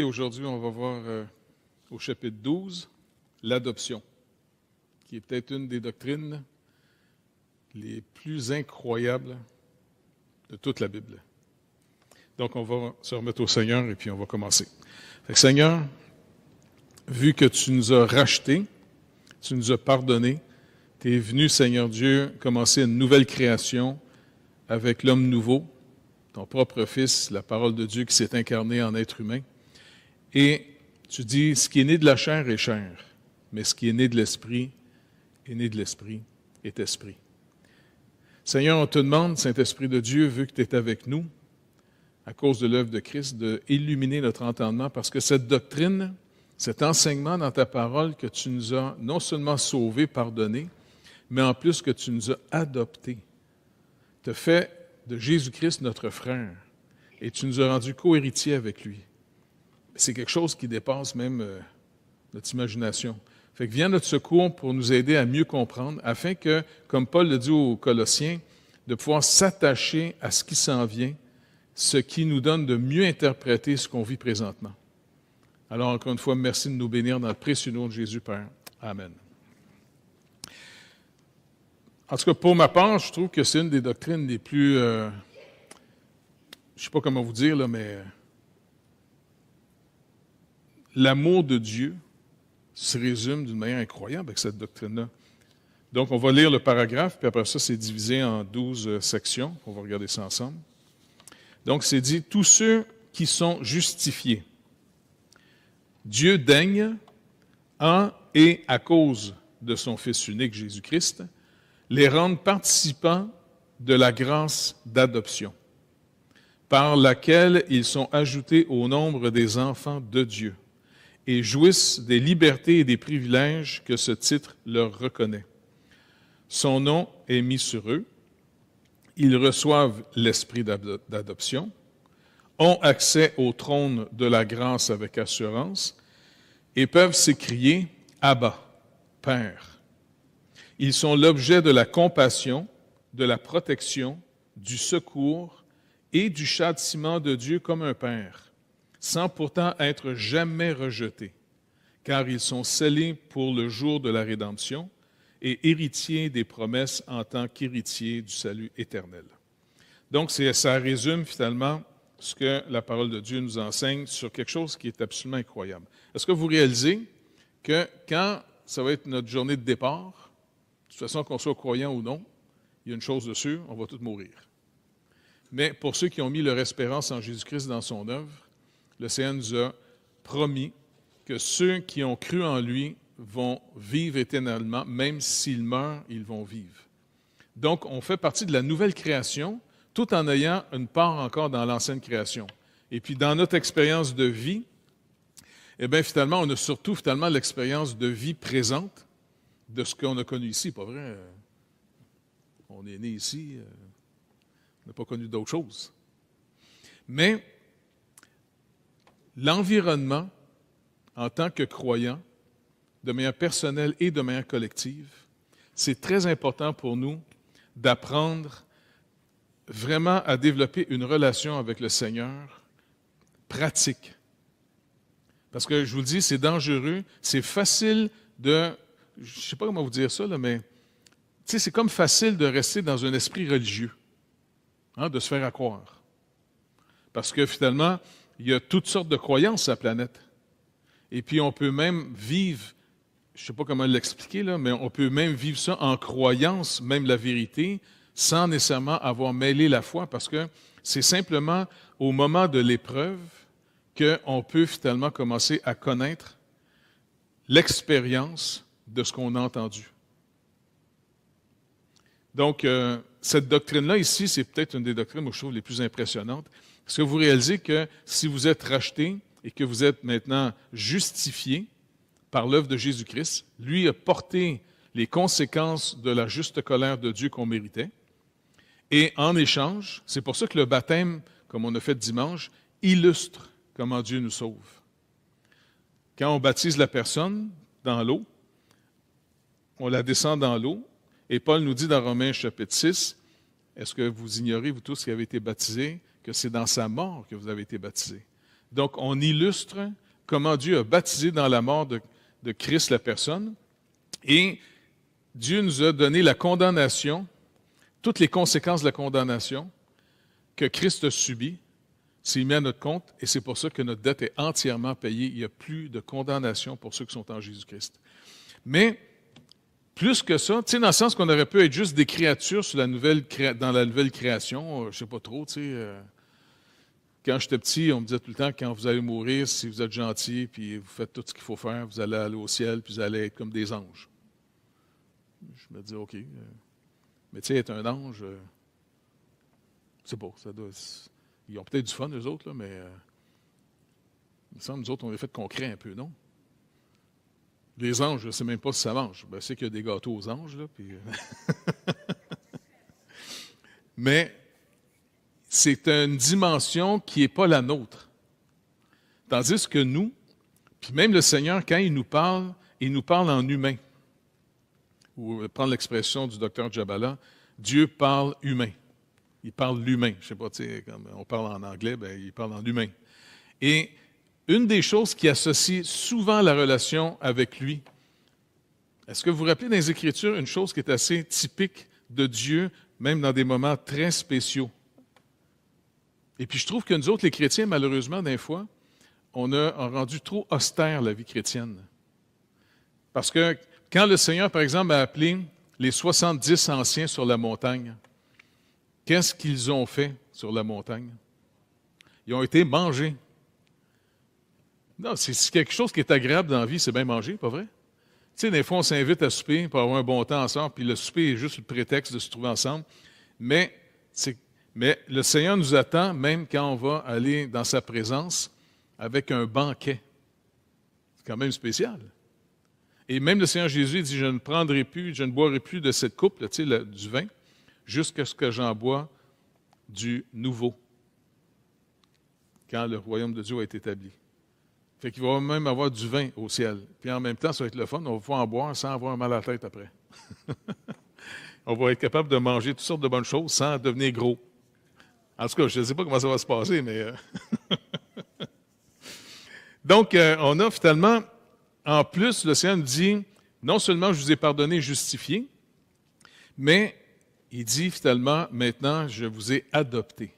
aujourd'hui, on va voir euh, au chapitre 12 l'adoption, qui est peut-être une des doctrines les plus incroyables de toute la Bible. Donc, on va se remettre au Seigneur et puis on va commencer. Seigneur, vu que tu nous as rachetés, tu nous as pardonnés, tu es venu, Seigneur Dieu, commencer une nouvelle création avec l'homme nouveau, ton propre Fils, la parole de Dieu qui s'est incarnée en être humain. Et tu dis, ce qui est né de la chair est chair, mais ce qui est né de l'esprit est né de l'esprit, est esprit. Seigneur, on te demande, Saint-Esprit de Dieu, vu que tu es avec nous, à cause de l'œuvre de Christ, d'illuminer notre entendement, parce que cette doctrine, cet enseignement dans ta parole que tu nous as non seulement sauvés, pardonnés, mais en plus que tu nous as adoptés, te fait de Jésus-Christ notre frère, et tu nous as rendus cohéritiers avec lui c'est quelque chose qui dépasse même euh, notre imagination. Fait que vient notre secours pour nous aider à mieux comprendre, afin que, comme Paul le dit aux Colossiens, de pouvoir s'attacher à ce qui s'en vient, ce qui nous donne de mieux interpréter ce qu'on vit présentement. Alors, encore une fois, merci de nous bénir dans le précieux nom de Jésus, Père. Amen. En tout cas, pour ma part, je trouve que c'est une des doctrines les plus, euh, je ne sais pas comment vous dire, là, mais l'amour de Dieu se résume d'une manière incroyable avec cette doctrine-là. Donc, on va lire le paragraphe, puis après ça, c'est divisé en douze euh, sections. On va regarder ça ensemble. Donc, c'est dit, tous ceux qui sont justifiés, Dieu daigne en et à cause de son Fils unique, Jésus-Christ, les rendre participants de la grâce d'adoption, par laquelle ils sont ajoutés au nombre des enfants de Dieu et jouissent des libertés et des privilèges que ce titre leur reconnaît. Son nom est mis sur eux. Ils reçoivent l'esprit d'adoption, ont accès au trône de la grâce avec assurance et peuvent s'écrier Abba, Père. Ils sont l'objet de la compassion, de la protection, du secours et du châtiment de Dieu comme un Père sans pourtant être jamais rejetés, car ils sont scellés pour le jour de la rédemption et héritiers des promesses en tant qu'héritiers du salut éternel. Donc, ça résume finalement ce que la parole de Dieu nous enseigne sur quelque chose qui est absolument incroyable. Est-ce que vous réalisez que quand ça va être notre journée de départ, de toute façon, qu'on soit croyant ou non, il y a une chose dessus, on va tous mourir. Mais pour ceux qui ont mis leur espérance en Jésus-Christ dans son œuvre, le Seigneur nous a promis que ceux qui ont cru en lui vont vivre éternellement, même s'ils meurent, ils vont vivre. Donc, on fait partie de la nouvelle création, tout en ayant une part encore dans l'ancienne création. Et puis, dans notre expérience de vie, eh bien, finalement, on a surtout finalement l'expérience de vie présente de ce qu'on a connu ici, pas vrai? Euh, on est né ici, euh, on n'a pas connu d'autre chose. Mais l'environnement en tant que croyant, de manière personnelle et de manière collective, c'est très important pour nous d'apprendre vraiment à développer une relation avec le Seigneur pratique. Parce que je vous le dis, c'est dangereux, c'est facile de, je ne sais pas comment vous dire ça, là, mais c'est comme facile de rester dans un esprit religieux, hein, de se faire accroire. Parce que finalement, il y a toutes sortes de croyances sur la planète. Et puis on peut même vivre, je ne sais pas comment l'expliquer, là, mais on peut même vivre ça en croyance, même la vérité, sans nécessairement avoir mêlé la foi, parce que c'est simplement au moment de l'épreuve qu'on peut finalement commencer à connaître l'expérience de ce qu'on a entendu. Donc, euh, cette doctrine-là ici, c'est peut-être une des doctrines, où je trouve, les plus impressionnantes. Est-ce que vous réalisez que si vous êtes racheté et que vous êtes maintenant justifié par l'œuvre de Jésus-Christ, lui a porté les conséquences de la juste colère de Dieu qu'on méritait. Et en échange, c'est pour ça que le baptême, comme on a fait dimanche, illustre comment Dieu nous sauve. Quand on baptise la personne dans l'eau, on la descend dans l'eau, et Paul nous dit dans Romains chapitre 6, est-ce que vous ignorez, vous tous qui avez été baptisés, que c'est dans sa mort que vous avez été baptisés. Donc, on illustre comment Dieu a baptisé dans la mort de, Christ la personne. Et Dieu nous a donné la condamnation, toutes les conséquences de la condamnation que Christ a subie, C'est mis à notre compte, et c'est pour ça que notre dette est entièrement payée. Il n'y a plus de condamnation pour ceux qui sont en Jésus-Christ. Mais plus que ça, tu sais, dans le sens qu'on aurait pu être juste des créatures dans la nouvelle création, euh, je ne sais pas trop, tu sais, euh, quand j'étais petit, on me disait tout le temps, quand vous allez mourir, si vous êtes gentil, puis vous faites tout ce qu'il faut faire, vous allez aller au ciel, puis vous allez être comme des anges. Je me disais, OK. Mais tu sais, être un ange, c'est euh, beau. Ça ils ont peut-être du fun, eux autres, mais euh, il me semble, nous autres, on est fait concret un peu, non? Les anges, je ne sais même pas si ça mange. Ben, c'est qu'il y a des gâteaux aux anges, là, euh, mais c'est une dimension qui n'est pas la nôtre. Tandis que nous, puis même le Seigneur, quand il nous parle, il nous parle en humain. Ou euh, prendre l'expression du docteur Jabala, Dieu parle humain. Il parle l'humain. Je ne sais pas, on parle en anglais, ben, il parle en humain. Et une des choses qui associe souvent la relation avec lui, est-ce que vous vous rappelez dans les Écritures une chose qui est assez typique de Dieu, même dans des moments très spéciaux? Et puis je trouve que nous autres, les chrétiens, malheureusement, des fois, on a rendu trop austère la vie chrétienne. Parce que quand le Seigneur, par exemple, a appelé les 70 anciens sur la montagne, qu'est-ce qu'ils ont fait sur la montagne? Ils ont été mangés. Non, c'est quelque chose qui est agréable dans la vie, c'est bien manger, pas vrai? Tu sais, des fois, on s'invite à souper pour avoir un bon temps ensemble, puis le souper est juste le prétexte de se trouver ensemble. Mais c'est mais le Seigneur nous attend même quand on va aller dans sa présence avec un banquet. C'est quand même spécial. Et même le Seigneur Jésus dit, je ne prendrai plus, je ne boirai plus de cette coupe, tu sais, du vin, jusqu'à ce que j'en bois du nouveau, quand le royaume de Dieu va être établi. Fait qu'il va même avoir du vin au ciel. Puis en même temps, ça va être le fun, on va pouvoir en boire sans avoir mal à la tête après. on va être capable de manger toutes sortes de bonnes choses sans devenir gros. En tout cas, je ne sais pas comment ça va se passer, mais... Euh, donc, euh, on a finalement, en plus, le Seigneur nous dit, non seulement je vous ai pardonné, justifié, mais il dit finalement, maintenant, je vous ai adopté.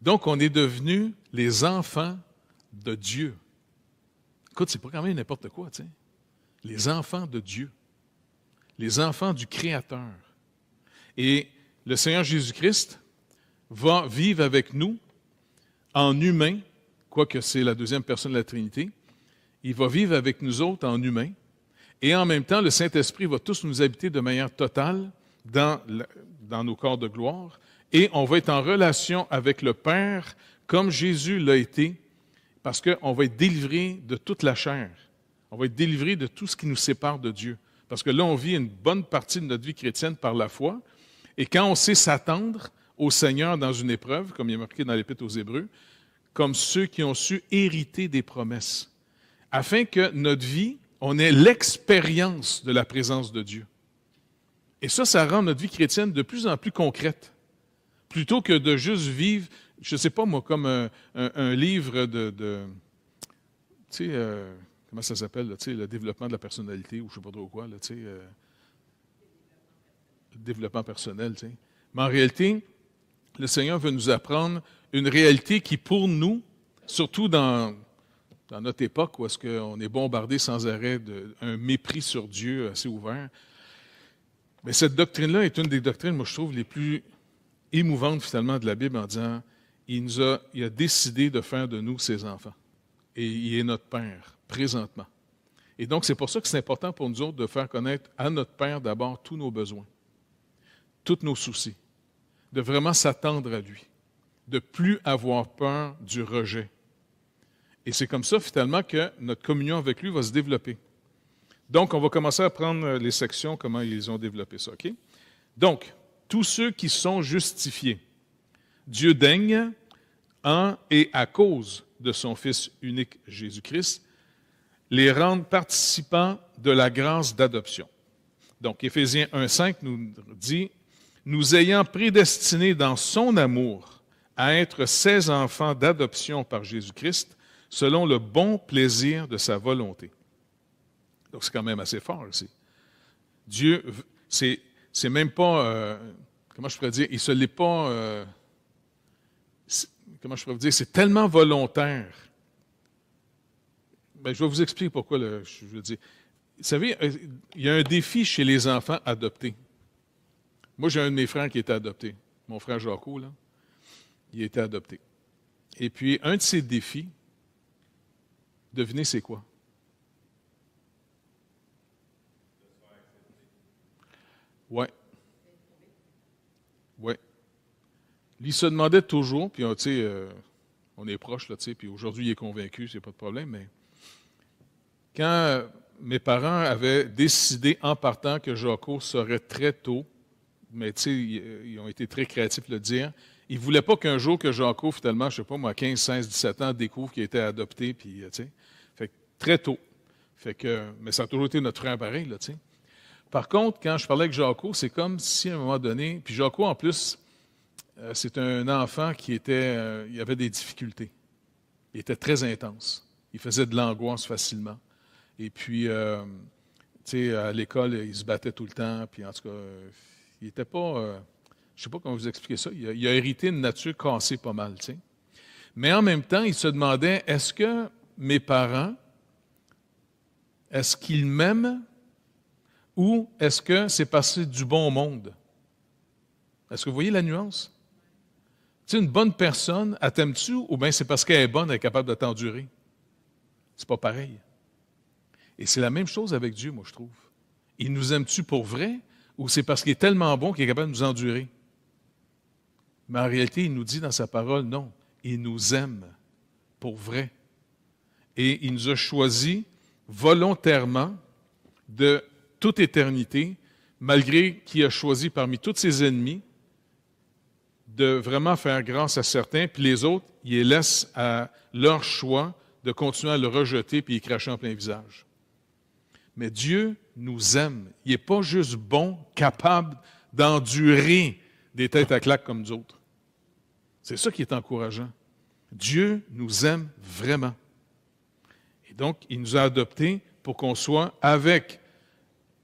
Donc, on est devenus les enfants de Dieu. Écoute, c'est pas quand même n'importe quoi, tu sais. Les enfants de Dieu. Les enfants du Créateur. Et le Seigneur Jésus-Christ, va vivre avec nous en humain, quoique c'est la deuxième personne de la Trinité. Il va vivre avec nous autres en humain. Et en même temps, le Saint-Esprit va tous nous habiter de manière totale dans, dans nos corps de gloire. Et on va être en relation avec le Père comme Jésus l'a été, parce qu'on va être délivré de toute la chair. On va être délivré de tout ce qui nous sépare de Dieu. Parce que là, on vit une bonne partie de notre vie chrétienne par la foi. Et quand on sait s'attendre au Seigneur dans une épreuve, comme il est marqué dans l'Épître aux Hébreux, comme ceux qui ont su hériter des promesses, afin que notre vie, on ait l'expérience de la présence de Dieu. Et ça, ça rend notre vie chrétienne de plus en plus concrète, plutôt que de juste vivre, je ne sais pas moi, comme un, livre de, tu sais, euh, comment ça s'appelle, le développement de la personnalité, ou je ne sais pas trop quoi, le euh, développement personnel, Mais en réalité, le Seigneur veut nous apprendre une réalité qui, pour nous, surtout dans, notre époque où est-ce qu'on est bombardé sans arrêt d'un mépris sur Dieu assez ouvert, mais cette doctrine-là est une des doctrines, moi, je trouve, les plus émouvantes, finalement, de la Bible en disant il, nous a, il a décidé de faire de nous ses enfants. Et il est notre Père, présentement. Et donc, c'est pour ça que c'est important pour nous autres de faire connaître à notre Père d'abord tous nos besoins, tous nos soucis, de vraiment s'attendre à lui, de plus avoir peur du rejet. Et c'est comme ça, finalement, que notre communion avec lui va se développer. Donc, on va commencer à prendre les sections, comment ils ont développé ça. OK? Donc, tous ceux qui sont justifiés, Dieu daigne en et à cause de son Fils unique Jésus-Christ, les rendre participants de la grâce d'adoption. Donc, Éphésiens 1.5 nous dit nous ayant prédestinés dans son amour à être ses enfants d'adoption par Jésus-Christ, selon le bon plaisir de sa volonté. Donc c'est quand même assez fort ici. Dieu, c'est, c'est même pas, euh, comment je pourrais dire, il se l'est pas, euh, comment je pourrais vous dire, c'est tellement volontaire. Ben, je vais vous expliquer pourquoi je veux dire. Vous savez, euh, il y a un défi chez les enfants adoptés. Moi, j'ai un de mes frères qui était adopté. Mon frère Jaco, là, il était adopté. Et puis, un de ses défis, devinez c'est quoi? Ouais. Ouais. Il se demandait toujours, puis euh, tu sais, euh, on est proche, là, tu sais, puis aujourd'hui, il est convaincu, c'est pas de problème, mais quand mes parents avaient décidé en partant que Jaco serait très tôt mais tu sais, euh, ils ont été très créatifs le dire. Ils ne voulaient pas qu'un jour que Jaco, finalement, je ne sais pas moi, 15, 16, 17 ans, découvre qu'il était adopté, puis euh, tu sais. Fait très tôt. Fait que, mais ça a toujours été notre frère pareil, là, tu sais. Par contre, quand je parlais avec Jaco, c'est comme si à un moment donné, puis Jaco, en plus, euh, c'est un enfant qui était, il avait des difficultés. Il était très intense. Il faisait de l'angoisse facilement. Et puis, tu sais, à l'école, il se battait tout le temps, puis en tout cas, il était pas. Euh, je ne sais pas comment vous expliquer ça. Il a, hérité une nature cassée pas mal, Mais en même temps, il se demandait est-ce que mes parents, est-ce qu'ils m'aiment ou est-ce que c'est passé du bon monde Est-ce que vous voyez la nuance Tu une bonne personne, elle t'aime-tu ou bien c'est parce qu'elle est bonne, elle est capable de t'endurer C'est pas pareil. Et c'est la même chose avec Dieu, moi, je trouve. Il nous aime-tu pour vrai ou c'est parce qu'il est tellement bon qu'il est capable de nous endurer? Mais en réalité, il nous dit dans sa parole, non, il nous aime pour vrai. Et il nous a choisis volontairement de toute éternité, malgré qu'il a choisi parmi tous ses ennemis de vraiment faire grâce à certains, puis les autres, il les laisse à leur choix de continuer à le rejeter puis y cracher en plein visage. Mais Dieu nous aime. Il n'est pas juste bon, capable d'endurer des têtes à claques comme d'autres. C'est ça qui est encourageant. Dieu nous aime vraiment. Et donc, il nous a adoptés pour qu'on soit avec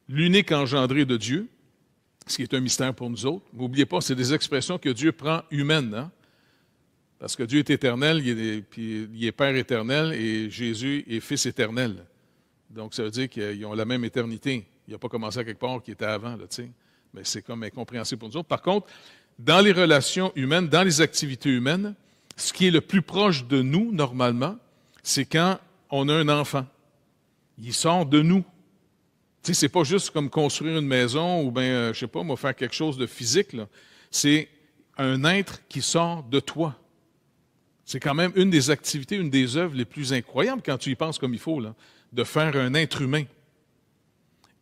l'unique engendré de Dieu, ce qui est un mystère pour nous autres. N'oubliez pas, c'est des expressions que Dieu prend humaines. Hein. Parce que Dieu est éternel, il est Père éternel et Jésus est Fils éternel. Donc, ça veut dire qu'ils ont la même éternité. Il n'a pas commencé à quelque part qui était avant, là, tu sais. Mais c'est comme incompréhensible pour nous autres. Par contre, dans les relations humaines, dans les activités humaines, ce qui est le plus proche de nous, normalement, c'est quand on a un enfant. Il sort de nous. Tu sais, c'est pas juste comme construire une maison ou bien, euh, je sais pas, moi, faire quelque chose de physique. C'est un être qui sort de toi. C'est quand même une des activités, une des œuvres les plus incroyables quand tu y penses comme il faut. Là de faire un être humain.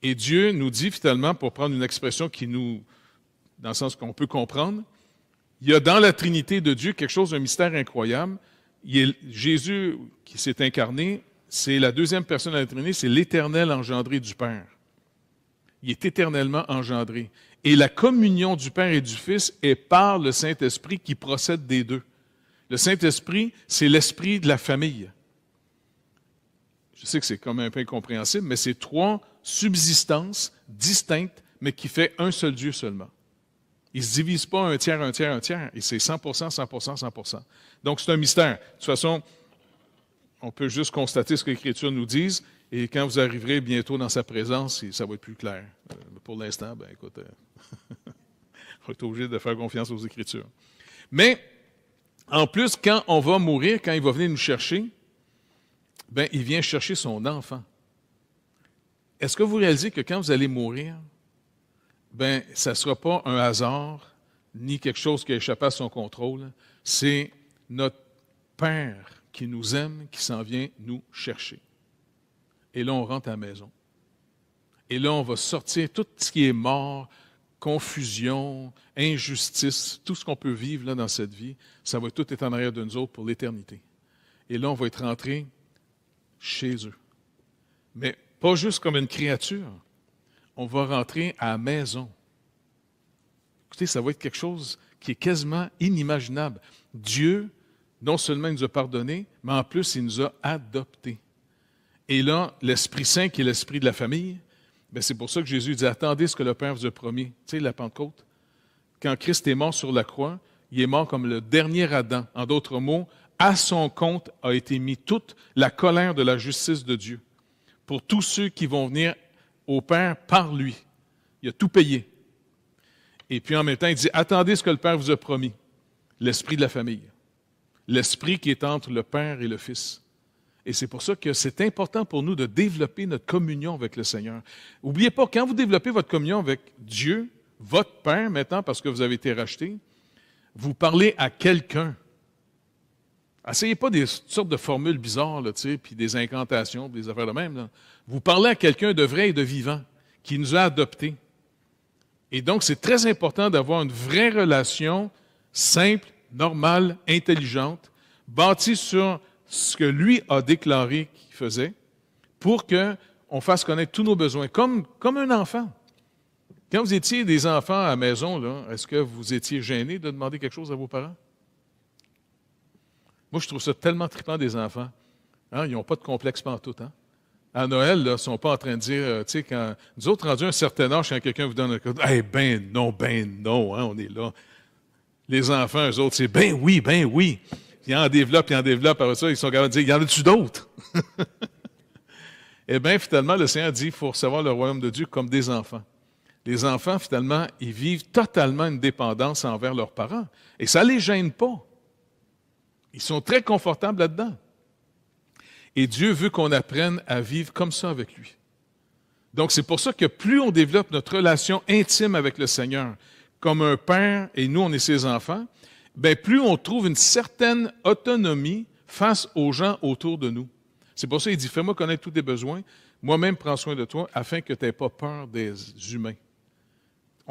Et Dieu nous dit finalement, pour prendre une expression qui nous, dans le sens qu'on peut comprendre, il y a dans la Trinité de Dieu quelque chose un mystère incroyable. Jésus qui s'est incarné, c'est la deuxième personne de la Trinité, c'est l'éternel engendré du Père. Il est éternellement engendré. Et la communion du Père et du Fils est par le Saint-Esprit qui procède des deux. Le Saint-Esprit, c'est l'esprit de la famille je sais que c'est comme un peu incompréhensible, mais c'est trois subsistances distinctes, mais qui fait un seul Dieu seulement. Il ne se divise pas un tiers, un tiers, un tiers, et c'est 100%, 100%, 100%. Donc c'est un mystère. De toute façon, on peut juste constater ce que l'Écriture nous dit, et quand vous arriverez bientôt dans sa présence, ça va être plus clair. Euh, pour l'instant, ben écoute, euh, on est obligé de faire confiance aux Écritures. Mais, en plus, quand on va mourir, quand il va venir nous chercher, ben, il vient chercher son enfant. Est-ce que vous réalisez que quand vous allez mourir, ben, ça ne sera pas un hasard ni quelque chose qui a échappé à son contrôle. C'est notre Père qui nous aime, qui s'en vient nous chercher. Et là, on rentre à la maison. Et là, on va sortir tout ce qui est mort, confusion, injustice, tout ce qu'on peut vivre là, dans cette vie, ça va tout être en arrière de nous autres pour l'éternité. Et là, on va être rentré chez eux. Mais pas juste comme une créature. On va rentrer à la maison. Écoutez, ça va être quelque chose qui est quasiment inimaginable. Dieu, non seulement nous a pardonné, mais en plus, il nous a adoptés. Et là, l'Esprit Saint, qui est l'Esprit de la famille, ben, c'est pour ça que Jésus dit Attendez ce que le Père vous a promis. Tu sais, la Pentecôte, quand Christ est mort sur la croix, il est mort comme le dernier Adam. En d'autres mots, à son compte a été mis toute la colère de la justice de Dieu pour tous ceux qui vont venir au Père par lui. Il a tout payé. Et puis en même temps, il dit, attendez ce que le Père vous a promis, l'esprit de la famille, l'esprit qui est entre le Père et le Fils. Et c'est pour ça que c'est important pour nous de développer notre communion avec le Seigneur. N'oubliez pas, quand vous développez votre communion avec Dieu, votre Père maintenant, parce que vous avez été racheté, vous parlez à quelqu'un Essayez pas des sortes de formules bizarres, puis des incantations, puis des affaires de même. Vous parlez à quelqu'un de vrai et de vivant, qui nous a adoptés. Et donc, c'est très important d'avoir une vraie relation simple, normale, intelligente, bâtie sur ce que lui a déclaré qu'il faisait, pour qu'on fasse connaître tous nos besoins, comme, comme un enfant. Quand vous étiez des enfants à la maison, est-ce que vous étiez gêné de demander quelque chose à vos parents? Moi, je trouve ça tellement trippant des enfants. Hein, ils n'ont pas de complexe partout. Hein? À Noël, ils ne sont pas en train de dire, euh, tu sais, quand nous autres, un certain âge, quand quelqu'un vous donne un cadeau, ben non, ben non, hein, on est là. Les enfants, eux autres, c'est ben oui, ben oui. Ils en développent, ils en développent, après ça, ils sont capables de dire, y en a-tu d'autres? Eh bien, finalement, le Seigneur dit, il faut recevoir le royaume de Dieu comme des enfants. Les enfants, finalement, ils vivent totalement une dépendance envers leurs parents. Et ça ne les gêne pas. Ils sont très confortables là-dedans. Et Dieu veut qu'on apprenne à vivre comme ça avec lui. Donc c'est pour ça que plus on développe notre relation intime avec le Seigneur, comme un père et nous on est ses enfants, ben plus on trouve une certaine autonomie face aux gens autour de nous. C'est pour ça qu'il dit, fais-moi connaître tous tes besoins, moi-même prends soin de toi afin que tu n'aies pas peur des humains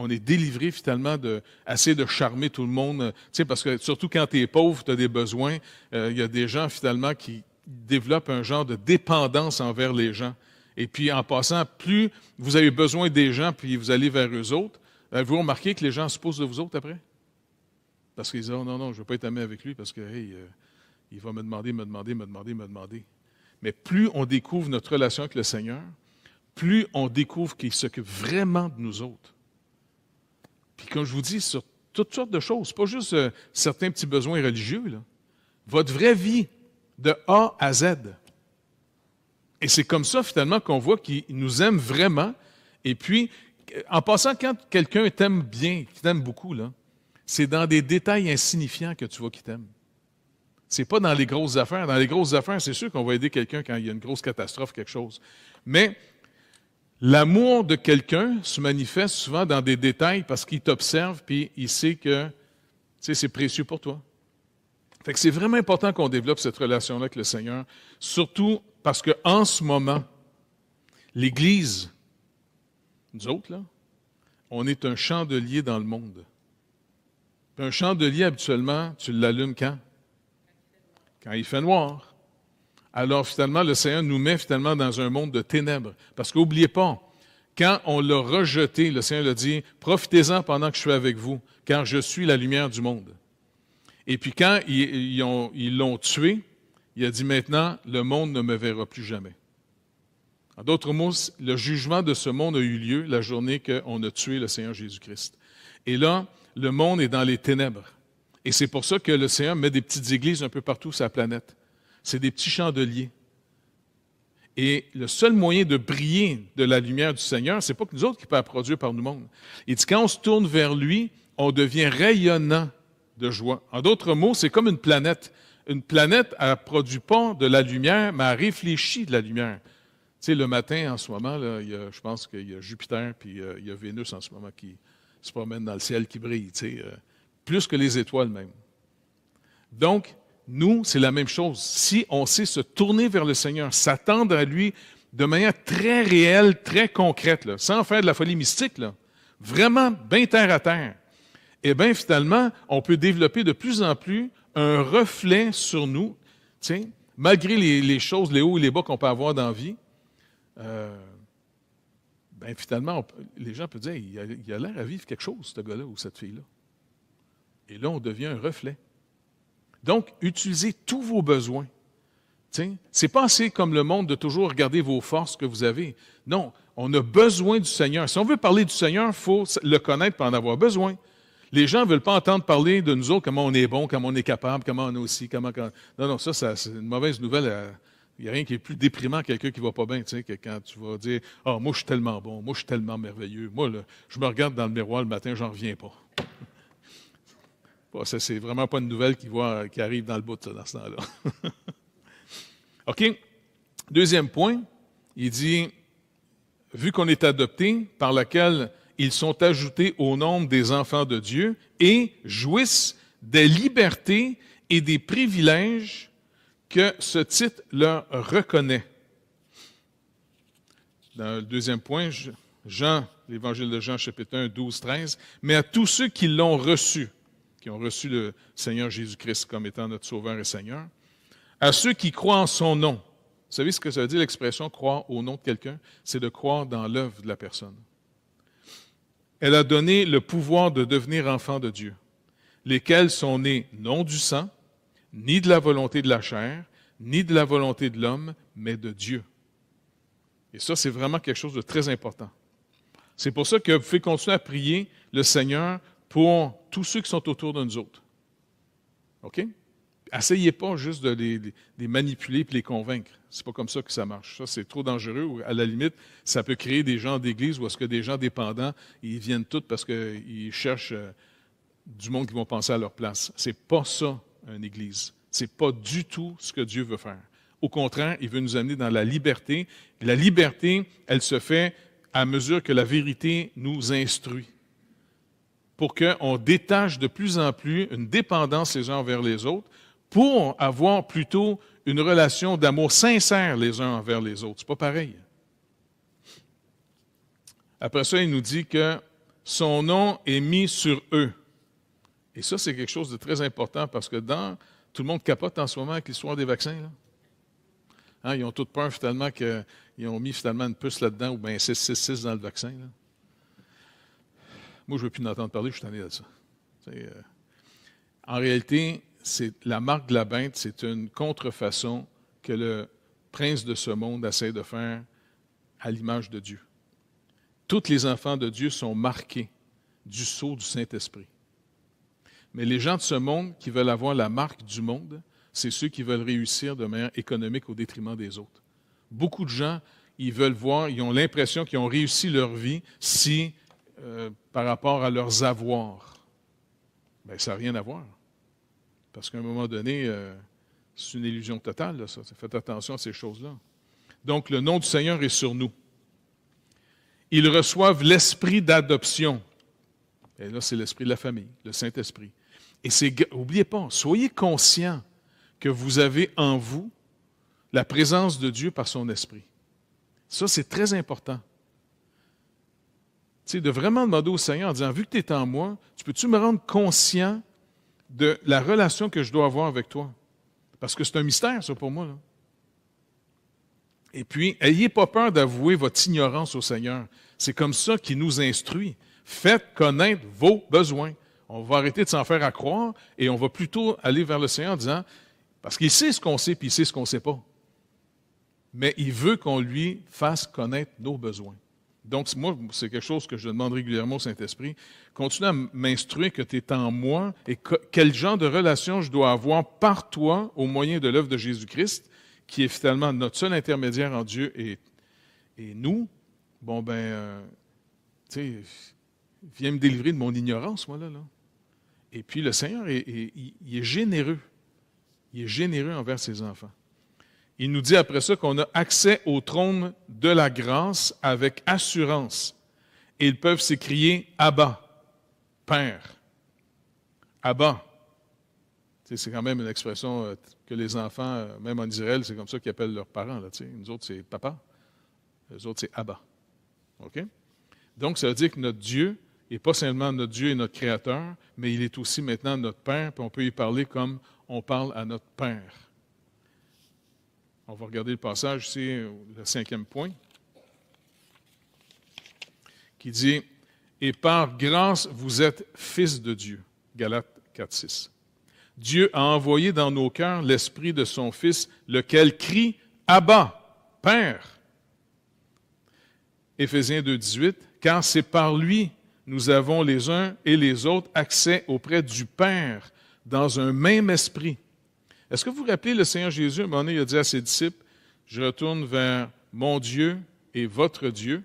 on est délivré finalement de assez de charmer tout le monde. Euh, tu sais, parce que surtout quand tu es pauvre, tu as des besoins. Il euh, y a des gens finalement qui développent un genre de dépendance envers les gens. Et puis en passant, plus vous avez besoin des gens, puis vous allez vers eux autres, euh, vous remarquez que les gens se posent de vous autres après? Parce qu'ils disent oh, non, non, je ne veux pas être ami avec lui parce qu'il va me demander, me demander, me demander, me demander. Mais plus on découvre notre relation avec le Seigneur, plus on découvre qu'il s'occupe vraiment de nous autres. Puis comme je vous dis, sur toutes sortes de choses, pas juste euh, certains petits besoins religieux. Là. Votre vraie vie, de A à Z. Et c'est comme ça, finalement, qu'on voit qu'il nous aime vraiment. Et puis, euh, en passant, quand quelqu'un t'aime bien, qu'il t'aime beaucoup, là, c'est dans des détails insignifiants que tu vois qu'il t'aime. C'est pas dans les grosses affaires. Dans les grosses affaires, c'est sûr qu'on va aider quelqu'un quand il y a une grosse catastrophe, quelque chose. Mais L'amour de quelqu'un se manifeste souvent dans des détails parce qu'il t'observe puis il sait que c'est précieux pour toi. Fait que c'est vraiment important qu'on développe cette relation-là avec le Seigneur, surtout parce que en ce moment, l'Église, nous autres, on est un chandelier dans le monde. un chandelier, habituellement, tu l'allumes quand? Quand il fait noir. Alors finalement, le Seigneur nous met finalement dans un monde de ténèbres. Parce qu'oubliez pas, quand on l'a rejeté, le Seigneur l'a dit, profitez-en pendant que je suis avec vous, car je suis la lumière du monde. Et puis quand ils l'ont tué, il a dit, maintenant, le monde ne me verra plus jamais. En d'autres mots, le jugement de ce monde a eu lieu la journée qu'on a tué le Seigneur Jésus-Christ. Et là, le monde est dans les ténèbres. Et c'est pour ça que le Seigneur met des petites églises un peu partout sur la planète c'est des petits chandeliers. Et le seul moyen de briller de la lumière du Seigneur, ce n'est pas que nous autres qui peut la produire par nous-mêmes. Il dit, quand on se tourne vers lui, on devient rayonnant de joie. En d'autres mots, c'est comme une planète. Une planète, elle ne produit pas de la lumière, mais elle réfléchit de la lumière. Tu sais, le matin, en ce moment, je pense qu'il y a Jupiter puis euh, il y a Vénus en ce moment qui se promènent dans le ciel, qui brille, tu sais, euh, plus que les étoiles même. Donc, nous, c'est la même chose. Si on sait se tourner vers le Seigneur, s'attendre à lui de manière très réelle, très concrète, sans faire de la folie mystique, vraiment bien terre à terre, eh bien finalement, on peut développer de plus en plus un reflet sur nous, tiens, malgré les, choses, les hauts et les bas qu'on peut avoir dans vie. Euh, ben finalement, les gens peuvent dire, il a l'air à vivre quelque chose, ce gars-là ou cette fille-là. Et là, on devient un reflet. Donc, utilisez tous vos besoins. C'est pas assez comme le monde de toujours regarder vos forces que vous avez. Non, on a besoin du Seigneur. Si on veut parler du Seigneur, il faut le connaître pour en avoir besoin. Les gens ne veulent pas entendre parler de nous autres, comment on est bon, comment on est capable, comment on est aussi, comment... Non, non, ça, c'est une mauvaise nouvelle. Il euh, n'y a rien qui est plus déprimant que quelqu'un qui ne va pas bien, que quand tu vas dire Ah, oh, moi, je suis tellement bon, moi, je suis tellement merveilleux, moi, je me regarde dans le miroir le matin, j'en reviens pas. Bon, ça, c'est vraiment pas une nouvelle qui, euh, qui arrive dans le bout ça, ce temps-là. OK? Deuxième point, il dit Vu qu'on est adopté, par laquelle ils sont ajoutés au nombre des enfants de Dieu et jouissent des libertés et des privilèges que ce titre leur reconnaît. Dans le deuxième point, Jean, l'évangile de Jean, chapitre 1, 12, 13, mais à tous ceux qui l'ont reçu qui ont reçu le Seigneur Jésus-Christ comme étant notre Sauveur et Seigneur, à ceux qui croient en son nom. Vous savez ce que ça veut dire l'expression croire au nom de quelqu'un? C'est de croire dans l'œuvre de la personne. Elle a donné le pouvoir de devenir enfants de Dieu, lesquels sont nés non du sang, ni de la volonté de la chair, ni de la volonté de l'homme, mais de Dieu. Et ça, c'est vraiment quelque chose de très important. C'est pour ça que vous pouvez continuer à prier le Seigneur pour tous ceux qui sont autour de nous autres. OK? Essayez pas juste de les, manipuler et les convaincre. C'est pas comme ça que ça marche. Ça, c'est trop dangereux. à la limite, ça peut créer des gens d'église ou est-ce que des gens dépendants, ils viennent tous parce qu'ils cherchent euh, du monde qui vont penser à leur place. C'est pas ça, une église. C'est pas du tout ce que Dieu veut faire. Au contraire, il veut nous amener dans la liberté. La liberté, elle se fait à mesure que la vérité nous instruit pour qu'on détache de plus en plus une dépendance les uns envers les autres pour avoir plutôt une relation d'amour sincère les uns envers les autres. C'est pas pareil. Après ça, il nous dit que son nom est mis sur eux. Et ça, c'est quelque chose de très important parce que dans tout le monde capote en ce moment avec l'histoire des vaccins. Hein, ils ont toutes peur finalement qu'ils ont mis finalement une puce là-dedans ou bien 666 dans le vaccin. Moi, je ne veux plus en entendre parler, je suis tanné de ça. Euh, en réalité, c'est la marque de la bête, c'est une contrefaçon que le prince de ce monde essaie de faire à l'image de Dieu. Tous les enfants de Dieu sont marqués du sceau du Saint-Esprit. Mais les gens de ce monde qui veulent avoir la marque du monde, c'est ceux qui veulent réussir de manière économique au détriment des autres. Beaucoup de gens, ils veulent voir, ils ont l'impression qu'ils ont réussi leur vie si euh, par rapport à leurs avoirs. Ben, ça n'a rien à voir. Parce qu'à un moment donné, euh, c'est une illusion totale, Faites attention à ces choses-là. Donc, le nom du Seigneur est sur nous. Ils reçoivent l'esprit d'adoption. Et là, c'est l'esprit de la famille, le Saint-Esprit. Et c'est, oubliez pas, soyez conscients que vous avez en vous la présence de Dieu par son esprit. Ça, c'est très important de vraiment demander au Seigneur en disant, vu que tu es en moi, tu peux-tu me rendre conscient de la relation que je dois avoir avec toi? Parce que c'est un mystère, ça, pour moi. Et puis, ayez pas peur d'avouer votre ignorance au Seigneur. C'est comme ça qu'il nous instruit. Faites connaître vos besoins. On va arrêter de s'en faire à croire et on va plutôt aller vers le Seigneur en disant, parce qu'il sait ce qu'on sait, puis il sait ce qu'on ne sait pas. Mais il veut qu'on lui fasse connaître nos besoins. Donc, moi, c'est quelque chose que je demande régulièrement au Saint-Esprit. Continue à m'instruire que tu es en moi et quel genre de relation je dois avoir par toi au moyen de l'œuvre de Jésus-Christ, qui est finalement notre seul intermédiaire en Dieu et, nous. Bon, ben, euh, tu sais, viens me délivrer de mon ignorance, moi, là. là. Et puis, le Seigneur, il est généreux. Il est généreux envers ses enfants il nous dit après ça qu'on a accès au trône de la grâce avec assurance. Et ils peuvent s'écrier Abba, Père. Abba. C'est quand même une expression euh, que les enfants, euh, même en Israël, c'est comme ça qu'ils appellent leurs parents. Nous autres, c'est papa. Les autres, c'est Abba. Donc, ça veut dire que notre Dieu n'est pas seulement notre Dieu et notre Créateur, mais il est aussi maintenant notre Père, puis on peut y parler comme on parle à notre Père. On va regarder le passage ici, le cinquième point, qui dit Et par grâce, vous êtes fils de Dieu. Galates 4.6 « Dieu a envoyé dans nos cœurs l'esprit de son Fils, lequel crie Abba, Père. Éphésiens 2.18 « 18. Car c'est par lui nous avons les uns et les autres accès auprès du Père dans un même esprit. Est-ce que vous vous rappelez le Seigneur Jésus, à un moment donné, il a dit à ses disciples, je retourne vers mon Dieu et votre Dieu,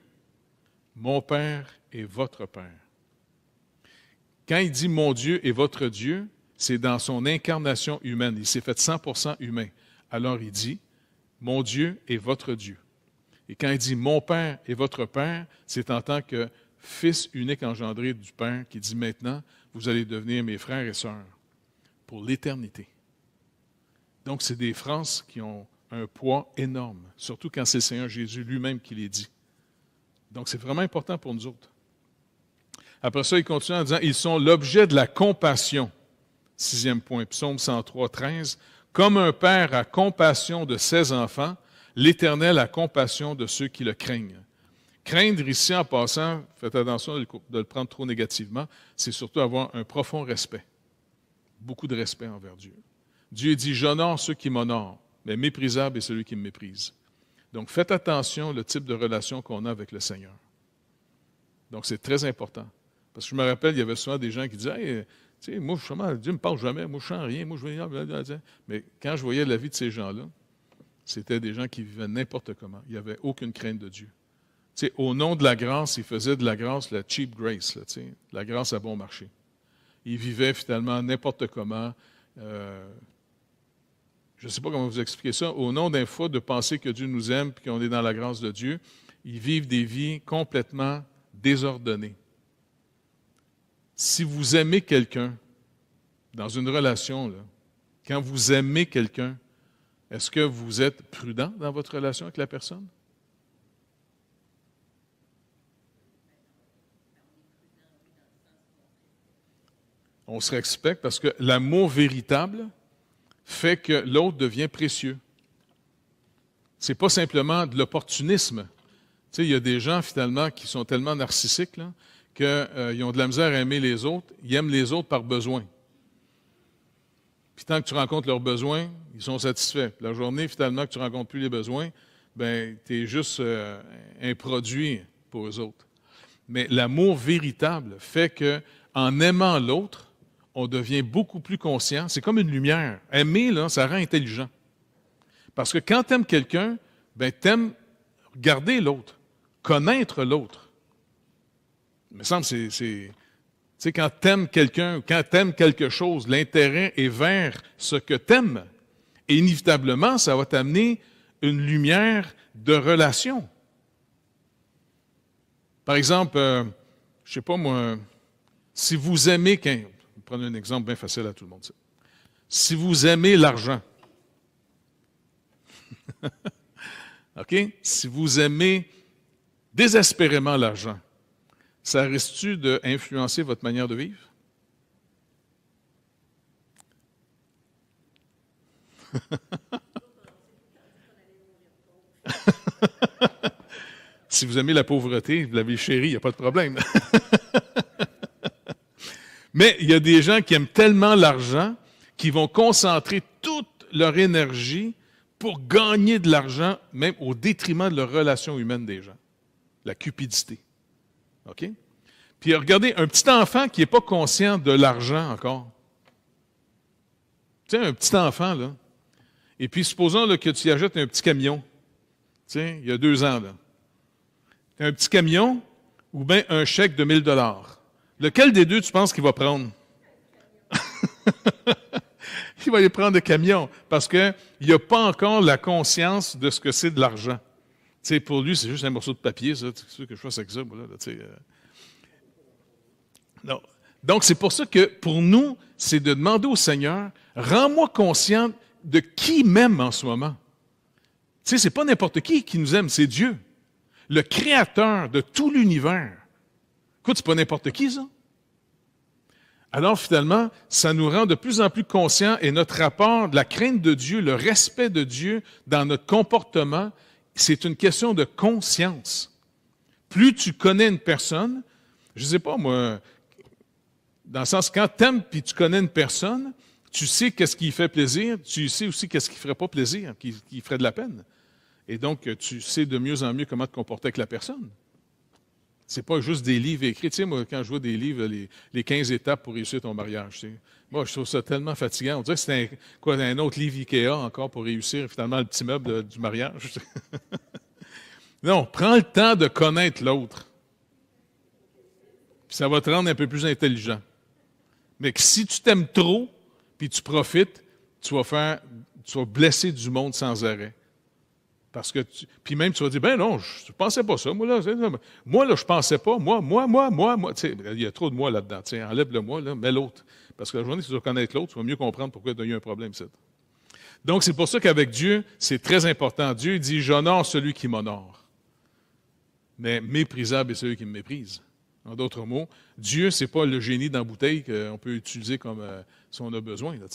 mon Père et votre Père. Quand il dit mon Dieu et votre Dieu, c'est dans son incarnation humaine. Il s'est fait 100% humain. Alors il dit mon Dieu et votre Dieu. Et quand il dit mon Père et votre Père, c'est en tant que Fils unique engendré du Père qui dit maintenant, vous allez devenir mes frères et sœurs pour l'éternité. Donc, c'est des phrases qui ont un poids énorme, surtout quand c'est le Seigneur Jésus lui-même qui les dit. Donc, c'est vraiment important pour nous autres. Après ça, il continue en disant, ils sont l'objet de la compassion. Sixième point, psaume 103, 13. Comme un père a compassion de ses enfants, l'Éternel a compassion de ceux qui le craignent. Craindre ici en passant, faites attention de le prendre trop négativement, c'est surtout avoir un profond respect, beaucoup de respect envers Dieu. Dieu dit, j'honore ceux qui m'honorent, mais méprisable est celui qui me méprise. Donc faites attention le type de relation qu'on a avec le Seigneur. Donc c'est très important. Parce que je me rappelle, il y avait souvent des gens qui disaient, tu sais, moi, je Dieu ne me parle jamais, moi, je ne chante rien, moi, je veux... Mais quand je voyais la vie de ces gens-là, c'était des gens qui vivaient n'importe comment. Il n'y avait aucune crainte de Dieu. Tu sais, au nom de la grâce, ils faisaient de la grâce la cheap grace, la grâce à bon marché. Ils vivaient finalement n'importe comment. Euh, je ne sais pas comment vous expliquer ça, au nom d'un de penser que Dieu nous aime et qu'on est dans la grâce de Dieu, ils vivent des vies complètement désordonnées. Si vous aimez quelqu'un dans une relation, quand vous aimez quelqu'un, est-ce que vous êtes prudent dans votre relation avec la personne? On se respecte parce que l'amour véritable, fait que l'autre devient précieux. Ce n'est pas simplement de l'opportunisme. il y a des gens finalement qui sont tellement narcissiques qu'ils euh, ont de la misère à aimer les autres. Ils aiment les autres par besoin. Puis tant que tu rencontres leurs besoins, ils sont satisfaits. la journée, finalement, que tu ne rencontres plus les besoins, ben, tu es juste euh, un produit pour eux autres. Mais l'amour véritable fait qu'en aimant l'autre, on devient beaucoup plus conscient. C'est comme une lumière. Aimer, là, ça rend intelligent. Parce que quand tu aimes quelqu'un, ben, tu aimes garder l'autre, connaître l'autre. Il me semble que c'est. Tu sais, quand aimes quelqu'un, quand tu aimes quelque chose, l'intérêt est vers ce que aimes. Et inévitablement, ça va t'amener une lumière de relation. Par exemple, euh, je ne sais pas moi, si vous aimez, quelqu'un, prendre un exemple bien facile à tout le monde. Si vous aimez l'argent, OK? Si vous aimez désespérément l'argent, ça risque-tu d'influencer votre manière de vivre? si vous aimez la pauvreté, vous l'avez chérie, il n'y a pas de problème. Mais il y a des gens qui aiment tellement l'argent qu'ils vont concentrer toute leur énergie pour gagner de l'argent, même au détriment de leur relation humaine des gens. La cupidité. OK? Puis regardez, un petit enfant qui n'est pas conscient de l'argent encore. Tu sais, un petit enfant, là. Et puis, supposons que tu y achètes un petit camion. Tu sais, il y a deux ans, là. Un petit camion ou bien un chèque de 1000 dollars. Lequel des deux tu penses qu'il va prendre? il va aller prendre le camion parce qu'il n'a pas encore la conscience de ce que c'est de l'argent. sais, pour lui, c'est juste un morceau de papier, ça. C'est ce que je avec ça, euh. Donc, c'est pour ça que pour nous, c'est de demander au Seigneur, rends-moi conscient de qui m'aime en ce moment. Tu sais, c'est pas n'importe qui qui nous aime, c'est Dieu, le créateur de tout l'univers. Écoute, c'est pas n'importe qui, ça. Alors finalement, ça nous rend de plus en plus conscients et notre rapport, la crainte de Dieu, le respect de Dieu dans notre comportement, c'est une question de conscience. Plus tu connais une personne, je ne sais pas moi, dans le sens quand tu aimes puis tu connais une personne, tu sais qu'est-ce qui lui fait plaisir, tu sais aussi qu'est-ce qui ne ferait pas plaisir, qui, qui ferait de la peine. Et donc tu sais de mieux en mieux comment te comporter avec la personne. C'est pas juste des livres écrits. Tu sais, moi, quand je vois des livres, les, 15 étapes pour réussir ton mariage, moi, je trouve ça tellement fatigant. On dirait que c'est un, quoi, un autre livre Ikea encore pour réussir finalement le petit meuble euh, du mariage. non, prends le temps de connaître l'autre. Puis ça va te rendre un peu plus intelligent. Mais que si tu t'aimes trop, puis tu profites, tu vas faire, tu vas blesser du monde sans arrêt. Parce que puis même tu vas dire, ben non, je ne pensais pas ça. Moi, là, je ne pensais pas. Moi, moi, moi, moi, moi. Il y a trop de moi là-dedans. Enlève le moi, là, mets l'autre. Parce que la journée, si tu dois connaître l'autre, tu vas mieux comprendre pourquoi tu as eu un problème. Donc, c'est pour ça qu'avec Dieu, c'est très important. Dieu dit, j'honore celui qui m'honore. Mais méprisable est celui qui me méprise. En d'autres mots, Dieu, ce n'est pas le génie dans la bouteille qu'on peut utiliser comme euh, si on a besoin. Là,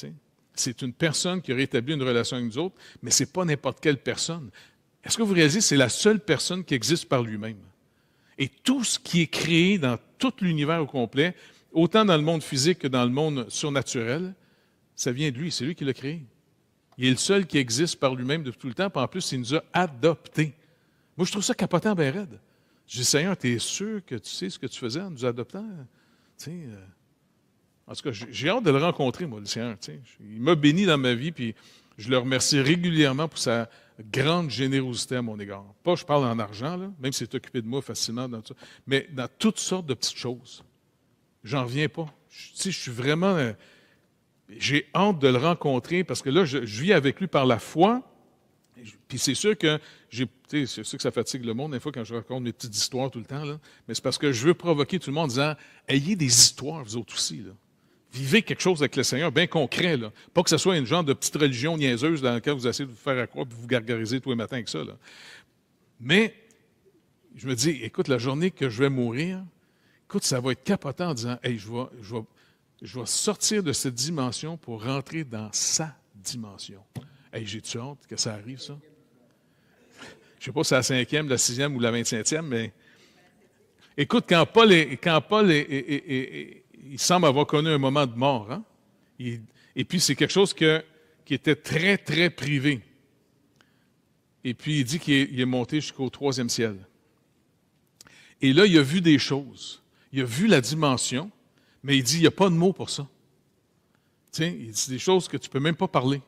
c'est une personne qui a rétabli une relation avec nous autres, mais ce n'est pas n'importe quelle personne. Est-ce que vous réalisez c'est la seule personne qui existe par lui-même? Et tout ce qui est créé dans tout l'univers au complet, autant dans le monde physique que dans le monde surnaturel, ça vient de lui, c'est lui qui l'a créé. Il est le seul qui existe par lui-même depuis tout le temps, puis en plus, il nous a adoptés. Moi, je trouve ça capotant, ben raide. Je dis, Seigneur, tu es sûr que tu sais ce que tu faisais en nous adoptant? Euh, en tout cas, j'ai hâte de le rencontrer, moi, Lucien. Seigneur. Il m'a béni dans ma vie, puis je le remercie régulièrement pour sa grande générosité à mon égard. Pas je parle en argent, même s'il est occupé de moi facilement, dans tout mais dans toutes sortes de petites choses. J'en reviens pas. Je, je suis vraiment. Euh, j'ai hâte de le rencontrer parce que là, je, vis avec lui par la foi. Puis c'est sûr que j'ai, c'est sûr que ça fatigue le monde des fois quand je raconte mes petites histoires tout le temps, mais c'est parce que je veux provoquer tout le monde en disant Ayez des histoires, vous autres aussi. Là. Vivez quelque chose avec le Seigneur, bien concret. Là. Pas que ce soit une genre de petite religion niaiseuse dans laquelle vous essayez de vous faire accroître et vous gargariser tous les matins avec ça. Mais je me dis, écoute, la journée que je vais mourir, écoute, ça va être capotant en disant, hey, je vais, sortir de cette dimension pour rentrer dans sa dimension. Hey, j'ai-tu honte que ça arrive, ça? Je ne sais pas si c'est la cinquième, la sixième ou la vingt-cinquième, mais écoute, quand Paul quand Paul est il semble avoir connu un moment de mort. Hein? et puis, c'est quelque chose qui était très, très privé. Et puis, il dit qu'il est, monté jusqu'au troisième ciel. Et là, il a vu des choses. Il a vu la dimension, mais il dit, il n'y a pas de mots pour ça. Tiens, il dit des choses que tu ne peux même pas parler.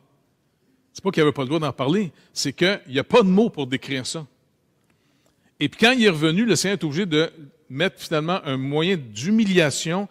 Ce n'est pas qu'il n'avait pas le droit d'en parler, c'est qu'il n'y a pas de mots pour décrire ça. Et puis quand il est revenu, le Seigneur est obligé de mettre finalement un moyen d'humiliation,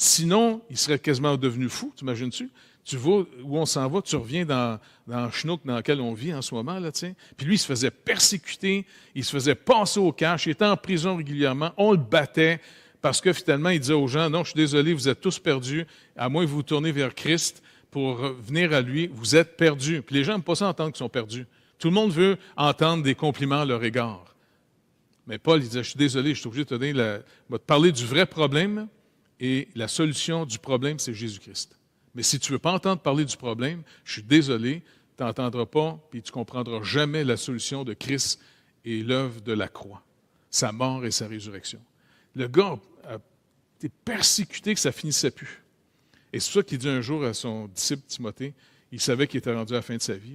Sinon, il serait quasiment devenu fou, t'imagines-tu? Tu vois où on s'en va, tu reviens dans, dans le chenouk dans lequel on vit en ce moment, là, Puis lui, il se faisait persécuter, il se faisait passer au cache, il était en prison régulièrement, on le battait, parce que finalement, il disait aux gens, non, je suis désolé, vous êtes tous perdus, à moins que vous vous tournez vers Christ pour venir à lui, vous êtes perdus. Puis les gens n'aiment pas s'entendre qu'ils sont perdus. Tout le monde veut entendre des compliments à leur égard. Mais Paul, il disait, je suis désolé, je suis obligé de te, donner la... je te parler du vrai problème, et la solution du problème, c'est Jésus-Christ. Mais si tu ne veux pas entendre parler du problème, je suis désolé, tu n'entendras pas, puis tu ne comprendras jamais la solution de Christ et l'œuvre de la croix, sa mort et sa résurrection. Le gars a été persécuté que ça finissait plus. Et c'est ça qu'il dit un jour à son disciple Timothée, il savait qu'il était rendu à la fin de sa vie.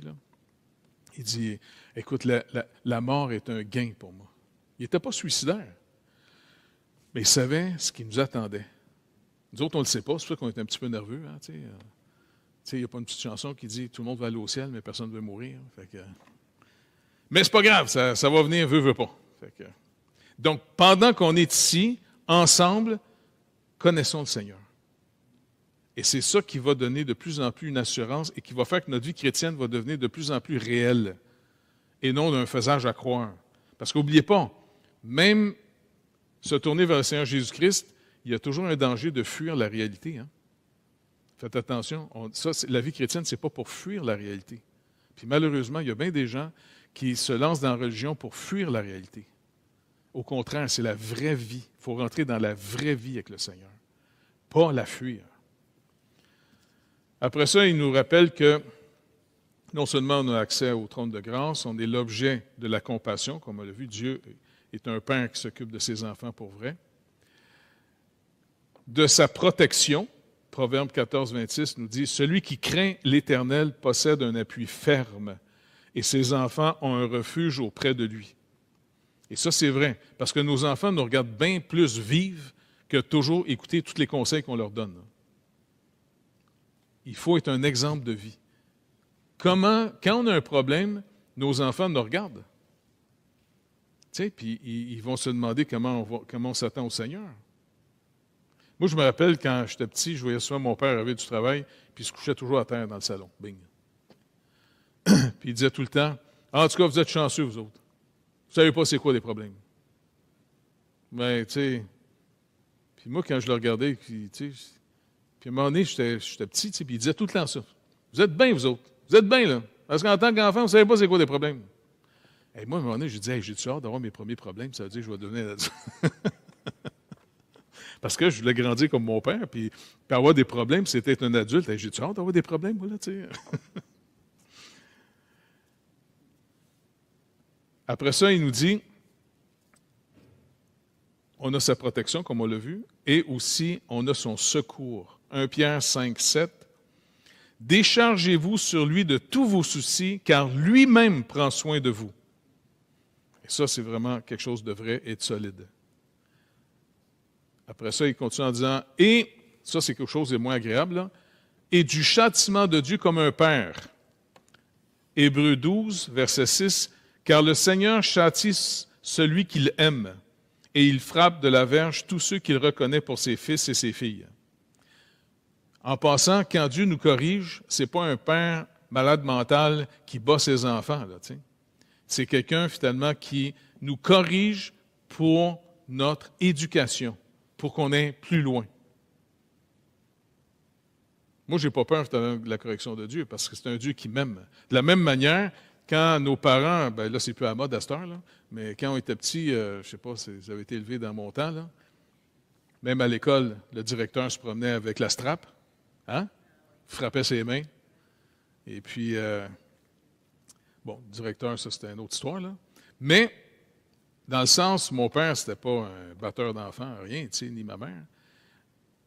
Il dit, écoute, la, la mort est un gain pour moi. Il n'était pas suicidaire, mais il savait ce qui nous attendait. Nous autres, on ne le sait pas, c'est pour ça qu'on est un petit peu nerveux. il hein, n'y euh. a pas une petite chanson qui dit Tout le monde va aller au ciel, mais personne ne veut mourir. Fait que, euh. mais c'est pas grave, ça, va venir, veut, veut pas. Euh. donc, pendant qu'on est ici, ensemble, connaissons le Seigneur. Et c'est ça qui va donner de plus en plus une assurance et qui va faire que notre vie chrétienne va devenir de plus en plus réelle et non d'un faisage à croire. Parce qu'oubliez pas, même se tourner vers le Seigneur Jésus-Christ, il y a toujours un danger de fuir la réalité. Hein. Faites attention, la vie chrétienne, ce n'est pas pour fuir la réalité. Puis malheureusement, il y a bien des gens qui se lancent dans la religion pour fuir la réalité. Au contraire, c'est la vraie vie. Il faut rentrer dans la vraie vie avec le Seigneur, pas la fuir. Après ça, il nous rappelle que non seulement on a accès au trône de grâce, on est l'objet de la compassion, comme on l'a vu, Dieu est un père qui s'occupe de ses enfants pour vrai de sa protection. Proverbe 14, 26 nous dit, Celui qui craint l'Éternel possède un appui ferme, et ses enfants ont un refuge auprès de lui. Et ça, c'est vrai, parce que nos enfants nous regardent bien plus vivre que toujours écouter tous les conseils qu'on leur donne. Il faut être un exemple de vie. Comment, quand on a un problème, nos enfants nous regardent. Tu puis ils, vont se demander comment comment on s'attend au Seigneur. Moi, je me rappelle quand j'étais petit, je voyais souvent mon père arriver du travail, puis il se couchait toujours à terre dans le salon. Bing. puis il disait tout le temps En tout cas, vous êtes chanceux, vous autres. Vous ne savez pas c'est quoi les problèmes. Mais, ben, tu sais. Puis moi, quand je le regardais, puis, tu sais. Puis à un moment donné, j'étais petit, tu puis il disait tout le temps ça. Vous êtes bien, vous autres. Vous êtes bien, là. Parce qu'en tant qu'enfant, vous ne savez pas c'est quoi les problèmes. Et moi, à un moment donné, je disais, jai du sort d'avoir mes premiers problèmes? Ça veut dire que je vais devenir adulte. parce que je voulais grandir comme mon père, puis, avoir des problèmes, c'était un adulte. J'ai dit, hâte d'avoir des problèmes, moi, là, tu Après ça, il nous dit, on a sa protection, comme on l'a vu, et aussi on a son secours. 1 Pierre 5, 7. Déchargez-vous sur lui de tous vos soucis, car lui-même prend soin de vous. Et ça, c'est vraiment quelque chose de vrai et de solide. Après ça, il continue en disant, et, ça c'est quelque chose de moins agréable, et du châtiment de Dieu comme un père. Hébreu 12, verset 6, car le Seigneur châtisse celui qu'il aime, et il frappe de la verge tous ceux qu'il reconnaît pour ses fils et ses filles. En passant, quand Dieu nous corrige, c'est pas un père malade mental qui bat ses enfants. C'est quelqu'un finalement qui nous corrige pour notre éducation pour qu'on aille plus loin. Moi, je n'ai pas peur de la correction de Dieu parce que c'est un Dieu qui m'aime. De la même manière, quand nos parents, ben là, c'est plus à mode à cette heure, mais quand on était petit, euh, je ne sais pas si vous été élevé dans mon temps, même à l'école, le directeur se promenait avec la strappe, hein? frappait ses mains. Et puis, euh, bon, bon, directeur, ça, c'était une autre histoire, là. Mais dans le sens, mon père, c'était pas un batteur d'enfants, rien, tu ni ma mère.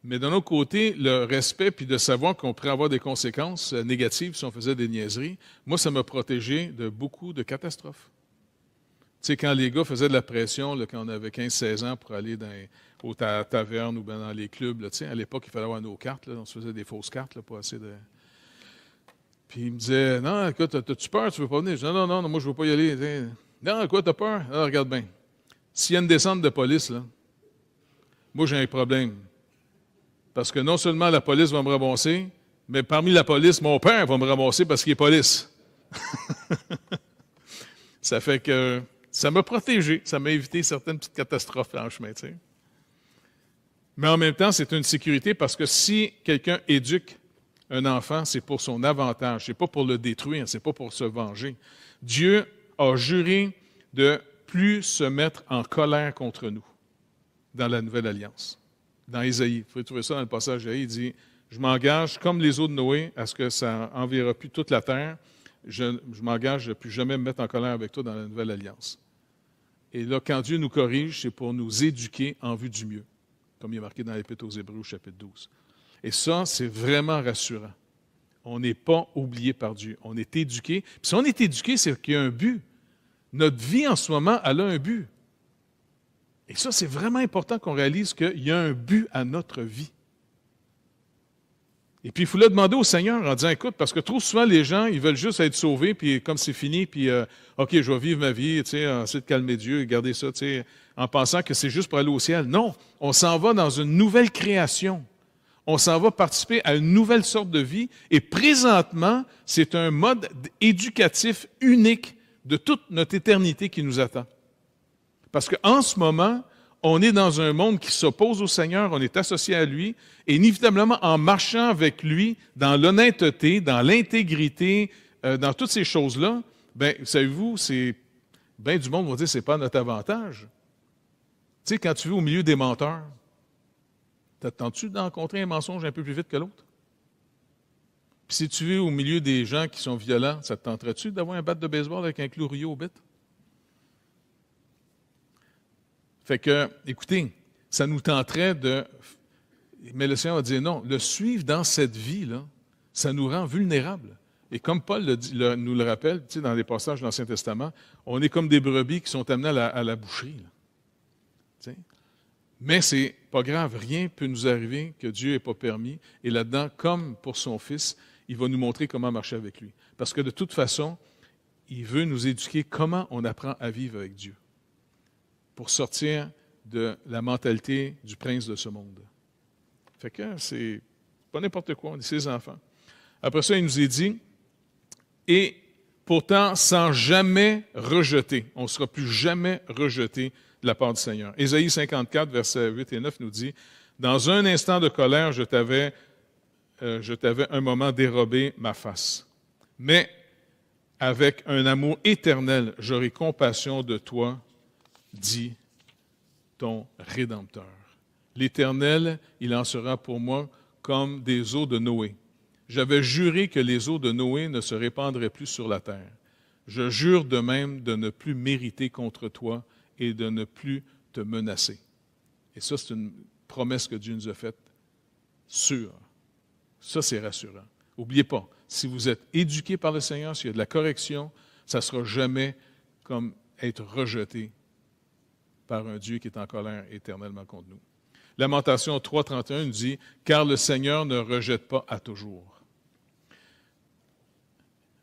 Mais d'un autre côté, le respect, puis de savoir qu'on pourrait avoir des conséquences euh, négatives si on faisait des niaiseries, moi, ça m'a protégé de beaucoup de catastrophes. Tu sais, quand les gars faisaient de la pression, quand on avait 15-16 ans pour aller dans, aux tavernes ou dans les clubs, tu sais, à l'époque, il fallait avoir nos cartes, on se faisait des fausses cartes pour assez de... Puis il me disait, non, écoute, as-tu peur, tu veux pas venir? Je dis, non, non, non, moi, je veux pas y aller. Non, quoi, t'as peur? Ah, regarde bien. S'il y a une descente de police, moi j'ai un problème. Parce que non seulement la police va me ramasser, mais parmi la police, mon père va me ramasser parce qu'il est police. ça fait que ça m'a protégé, ça m'a évité certaines petites catastrophes en chemin. Mais en même temps, c'est une sécurité parce que si quelqu'un éduque un enfant, c'est pour son avantage, c'est pas pour le détruire, c'est pas pour se venger. Dieu a juré de plus se mettre en colère contre nous dans la nouvelle alliance. Dans Ésaïe, vous pouvez trouver ça dans le passage d'Ésaïe, il dit Je m'engage, comme les eaux de Noé, à ce que ça enverra plus toute la terre. Je, m'engage à ne plus jamais me mettre en colère avec toi dans la nouvelle alliance. Et là, quand Dieu nous corrige, c'est pour nous éduquer en vue du mieux, comme il est marqué dans l'Épître aux Hébreux, chapitre 12. Et ça, c'est vraiment rassurant. On n'est pas oublié par Dieu. On est éduqué. Puis si on est éduqué, c'est qu'il y a un but. Notre vie en ce moment, elle a un but. Et ça, c'est vraiment important qu'on réalise qu'il y a un but à notre vie. Et puis, il faut le demander au Seigneur en disant, écoute, parce que trop souvent, les gens, ils veulent juste être sauvés, puis comme c'est fini, puis, euh, OK, je vais vivre ma vie, tu sais, calmer Dieu, et garder ça, tu sais, en pensant que c'est juste pour aller au ciel. Non, on s'en va dans une nouvelle création. On s'en va participer à une nouvelle sorte de vie. Et présentement, c'est un mode éducatif unique de toute notre éternité qui nous attend. Parce qu'en ce moment, on est dans un monde qui s'oppose au Seigneur, on est associé à lui, et inévitablement, en marchant avec lui, dans l'honnêteté, dans l'intégrité, euh, dans toutes ces choses-là, ben, savez-vous, c'est bien du monde va dire c'est pas notre avantage. Tu sais, quand tu es au milieu des menteurs, t'attends-tu d'encontrer un mensonge un peu plus vite que l'autre? si tu es au milieu des gens qui sont violents, ça te tenterait-tu d'avoir un bat de baseball avec un clou rio au bête? Fait que, écoutez, ça nous tenterait de. Mais le Seigneur a dit non, le suivre dans cette vie-là, ça nous rend vulnérables. Et comme Paul nous le rappelle, dans les passages de l'Ancien Testament, on est comme des brebis qui sont amenés à la, boucherie. Mais Mais c'est pas grave, rien ne peut nous arriver que Dieu n'ait pas permis. Et là-dedans, comme pour son Fils, il va nous montrer comment marcher avec lui. Parce que de toute façon, il veut nous éduquer comment on apprend à vivre avec Dieu pour sortir de la mentalité du prince de ce monde. Fait que c'est pas n'importe quoi, on dit ses enfants. Après ça, il nous est dit, et pourtant sans jamais rejeter, on ne sera plus jamais rejeté de la part du Seigneur. Ésaïe 54, versets 8 et 9 nous dit, Dans un instant de colère, je t'avais euh, je t'avais un moment dérobé ma face. Mais avec un amour éternel, j'aurai compassion de toi, dit ton Rédempteur. L'Éternel, il en sera pour moi comme des eaux de Noé. J'avais juré que les eaux de Noé ne se répandraient plus sur la terre. Je jure de même de ne plus mériter contre toi et de ne plus te menacer. Et ça, c'est une promesse que Dieu nous a faite sûre. Ça, c'est rassurant. N'oubliez pas, si vous êtes éduqué par le Seigneur, s'il y a de la correction, ça ne sera jamais comme être rejeté par un Dieu qui est en colère éternellement contre nous. Lamentation 3.31 nous dit, car le Seigneur ne rejette pas à toujours.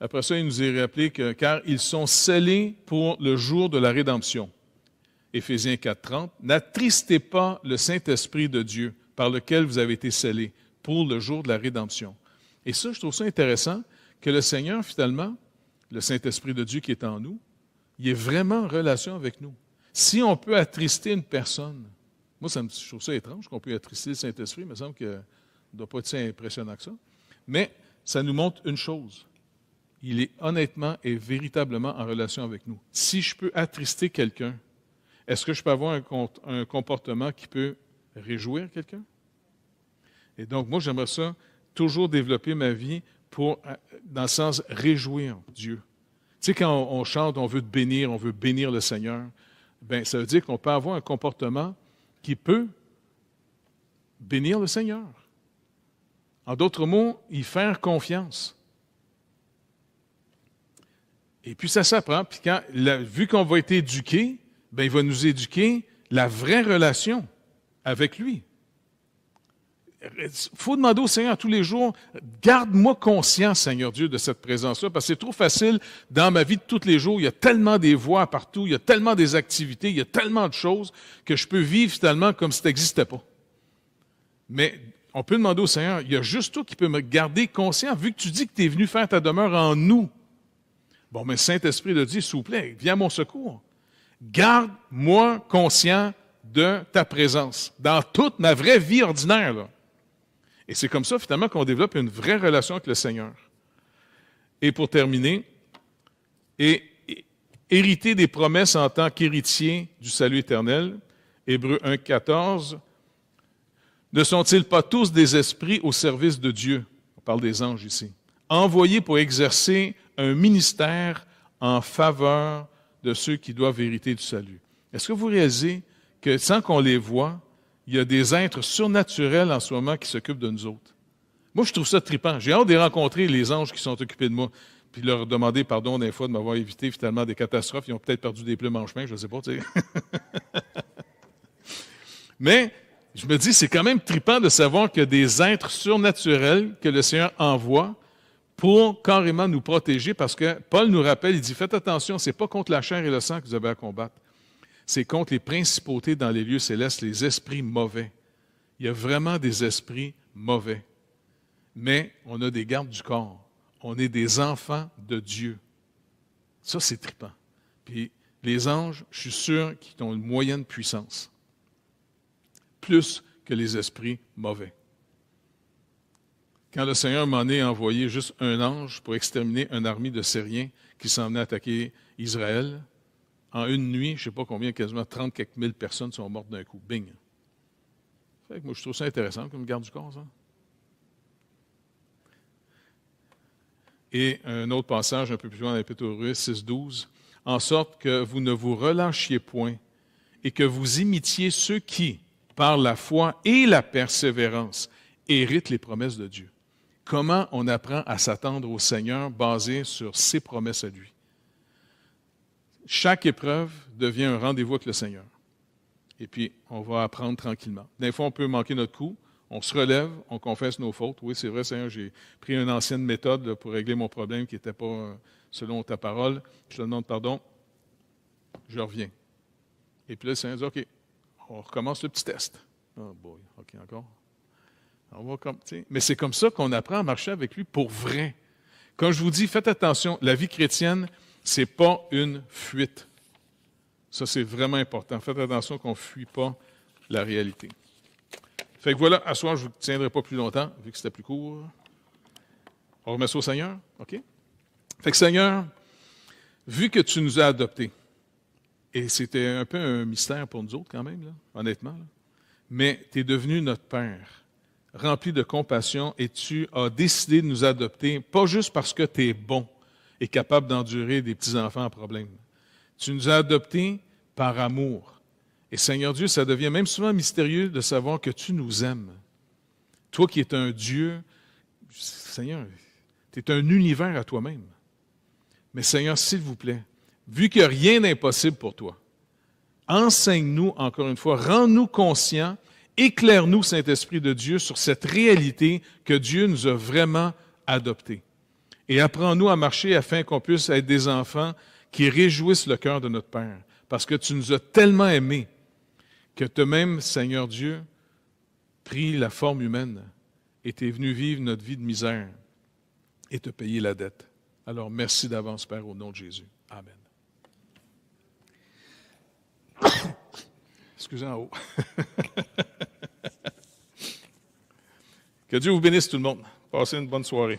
Après ça, il nous est rappelé que car ils sont scellés pour le jour de la rédemption. Éphésiens 4.30, n'attristez pas le Saint-Esprit de Dieu par lequel vous avez été scellés pour le jour de la rédemption. Et ça, je trouve ça intéressant que le Seigneur, finalement, le Saint-Esprit de Dieu qui est en nous, il est vraiment en relation avec nous. Si on peut attrister une personne, moi, ça me, je trouve ça étrange qu'on puisse attrister le Saint-Esprit, il me semble que ne doit pas être si impressionnant que ça, mais ça nous montre une chose. Il est honnêtement et véritablement en relation avec nous. Si je peux attrister quelqu'un, est-ce que je peux avoir un comportement qui peut réjouir quelqu'un? Et donc, moi, j'aimerais ça toujours développer ma vie pour, euh, dans le sens, réjouir Dieu. Tu sais, quand on, chante, on veut te bénir, on veut bénir le Seigneur, bien, ça veut dire qu'on peut avoir un comportement qui peut bénir le Seigneur. En d'autres mots, y faire confiance. Et puis ça s'apprend. Puis quand, vu qu'on va être éduqué, ben il va nous éduquer la vraie relation avec lui il faut demander au Seigneur tous les jours, garde-moi conscient, Seigneur Dieu, de cette présence-là, parce que c'est trop facile dans ma vie de tous les jours. Il y a tellement des voix partout, il y a tellement des activités, il y a tellement de choses que je peux vivre finalement comme si ça n'existait pas. Mais on peut demander au Seigneur, il y a juste toi qui peux me garder conscient, vu que tu dis que tu es venu faire ta demeure en nous. Bon, mais Saint-Esprit le dit, « s'il vous plaît, viens à mon secours. Garde-moi conscient de ta présence dans toute ma vraie vie ordinaire. Là. Et c'est comme ça, finalement, qu'on développe une vraie relation avec le Seigneur. Et pour terminer, et, hériter des promesses en tant qu'héritier du salut éternel, Hébreu 1, 14, ne sont-ils pas tous des esprits au service de Dieu? On parle des anges ici. Envoyés pour exercer un ministère en faveur de ceux qui doivent hériter du salut. Est-ce que vous réalisez que sans qu'on les voit, il y a des êtres surnaturels en ce moment qui s'occupent de nous autres. Moi, je trouve ça tripant. J'ai hâte de rencontrer les anges qui sont occupés de moi, puis leur demander pardon des fois de m'avoir évité finalement des catastrophes. Ils ont peut-être perdu des plumes en chemin, je ne sais pas. Mais je me dis, c'est quand même tripant de savoir qu'il y a des êtres surnaturels que le Seigneur envoie pour carrément nous protéger, parce que Paul nous rappelle, il dit, faites attention, ce n'est pas contre la chair et le sang que vous avez à combattre c'est contre les principautés dans les lieux célestes, les esprits mauvais. Il y a vraiment des esprits mauvais. Mais on a des gardes du corps. On est des enfants de Dieu. Ça, c'est trippant. Puis les anges, je suis sûr qu'ils ont une moyenne puissance. Plus que les esprits mauvais. Quand le Seigneur m'en est envoyé juste un ange pour exterminer une armée de Syriens qui s'en venait attaquer Israël, en une nuit, je ne sais pas combien, quasiment 30 quelques mille personnes sont mortes d'un coup. Bing. moi, je trouve ça intéressant comme garde du corps, ça. Et un autre passage un peu plus loin dans l'Épître aux 12. En sorte que vous ne vous relâchiez point et que vous imitiez ceux qui, par la foi et la persévérance, héritent les promesses de Dieu. Comment on apprend à s'attendre au Seigneur basé sur ses promesses à lui? chaque épreuve devient un rendez-vous avec le Seigneur. Et puis, on va apprendre tranquillement. Des fois, on peut manquer notre coup, on se relève, on confesse nos fautes. Oui, c'est vrai, Seigneur, j'ai pris une ancienne méthode pour régler mon problème qui n'était pas euh, selon ta parole. Je te demande pardon, je reviens. Et puis là, le Seigneur dit, OK, on recommence le petit test. Oh boy, OK, encore. On va comme, Mais c'est comme ça qu'on apprend à marcher avec lui pour vrai. Quand je vous dis, faites attention, la vie chrétienne, ce n'est pas une fuite. Ça, c'est vraiment important. Faites attention qu'on ne fuit pas la réalité. Fait que voilà, à soir, je ne vous tiendrai pas plus longtemps, vu que c'était plus court. On remet au Seigneur, OK? Fait que Seigneur, vu que tu nous as adoptés, et c'était un peu un mystère pour nous autres quand même, là, honnêtement, mais tu es devenu notre Père, rempli de compassion, et tu as décidé de nous adopter, pas juste parce que tu es bon, est capable d'endurer des petits-enfants en problème. Tu nous as adoptés par amour. Et Seigneur Dieu, ça devient même souvent mystérieux de savoir que tu nous aimes. Toi qui es un Dieu, Seigneur, tu es un univers à toi-même. Mais Seigneur, s'il vous plaît, vu que rien n'est pour toi, enseigne-nous encore une fois, rends-nous conscients, éclaire-nous, Saint-Esprit de Dieu, sur cette réalité que Dieu nous a vraiment adoptés et apprends-nous à marcher afin qu'on puisse être des enfants qui réjouissent le cœur de notre Père, parce que tu nous as tellement aimés que toi-même, Seigneur Dieu, pris la forme humaine et es venu vivre notre vie de misère et te payer la dette. Alors merci d'avance, Père, au nom de Jésus. Amen. Excusez en haut. que Dieu vous bénisse tout le monde. Passez une bonne soirée.